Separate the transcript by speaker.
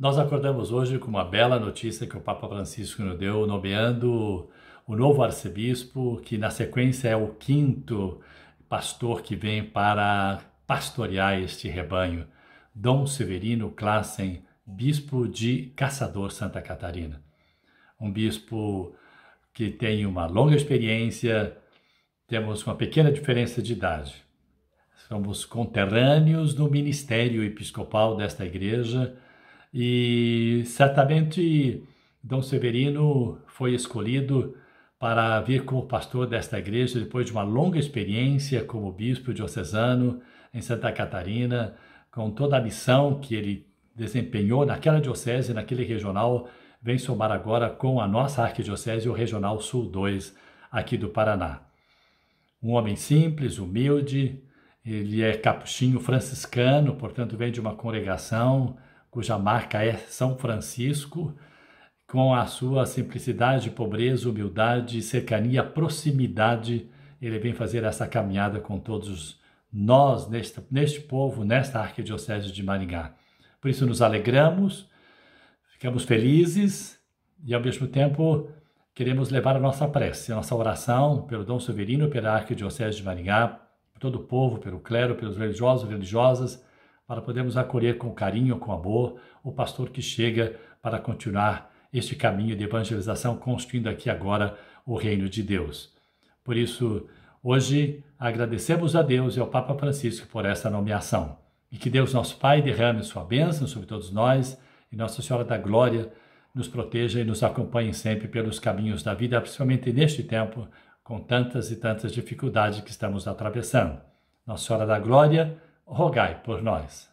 Speaker 1: Nós acordamos hoje com uma bela notícia que o Papa Francisco nos deu, nomeando o novo arcebispo, que na sequência é o quinto pastor que vem para pastorear este rebanho, Dom Severino Classen, bispo de Caçador Santa Catarina. Um bispo que tem uma longa experiência, temos uma pequena diferença de idade. Somos conterrâneos no ministério episcopal desta igreja e certamente Dom Severino foi escolhido para vir como pastor desta igreja depois de uma longa experiência como bispo diocesano em Santa Catarina, com toda a missão que ele desempenhou naquela diocese, naquele regional, vem somar agora com a nossa arquidiocese, o Regional Sul 2, aqui do Paraná. Um homem simples, humilde, ele é capuchinho franciscano, portanto, vem de uma congregação cuja marca é São Francisco, com a sua simplicidade, pobreza, humildade, cercania, proximidade, ele vem fazer essa caminhada com todos nós, neste, neste povo, nesta Arquidiocese de Maringá. Por isso nos alegramos, ficamos felizes e, ao mesmo tempo, queremos levar a nossa prece, a nossa oração pelo Dom Severino, pela Arquidiocese de Maringá, por todo o povo, pelo clero, pelos religiosos e religiosas, para podermos acolher com carinho, com amor, o pastor que chega para continuar este caminho de evangelização, construindo aqui agora o reino de Deus. Por isso, hoje agradecemos a Deus e ao Papa Francisco por esta nomeação. E que Deus, nosso Pai, derrame sua bênção sobre todos nós e Nossa Senhora da Glória nos proteja e nos acompanhe sempre pelos caminhos da vida, principalmente neste tempo, com tantas e tantas dificuldades que estamos atravessando. Nossa Senhora da Glória, rogai por nós.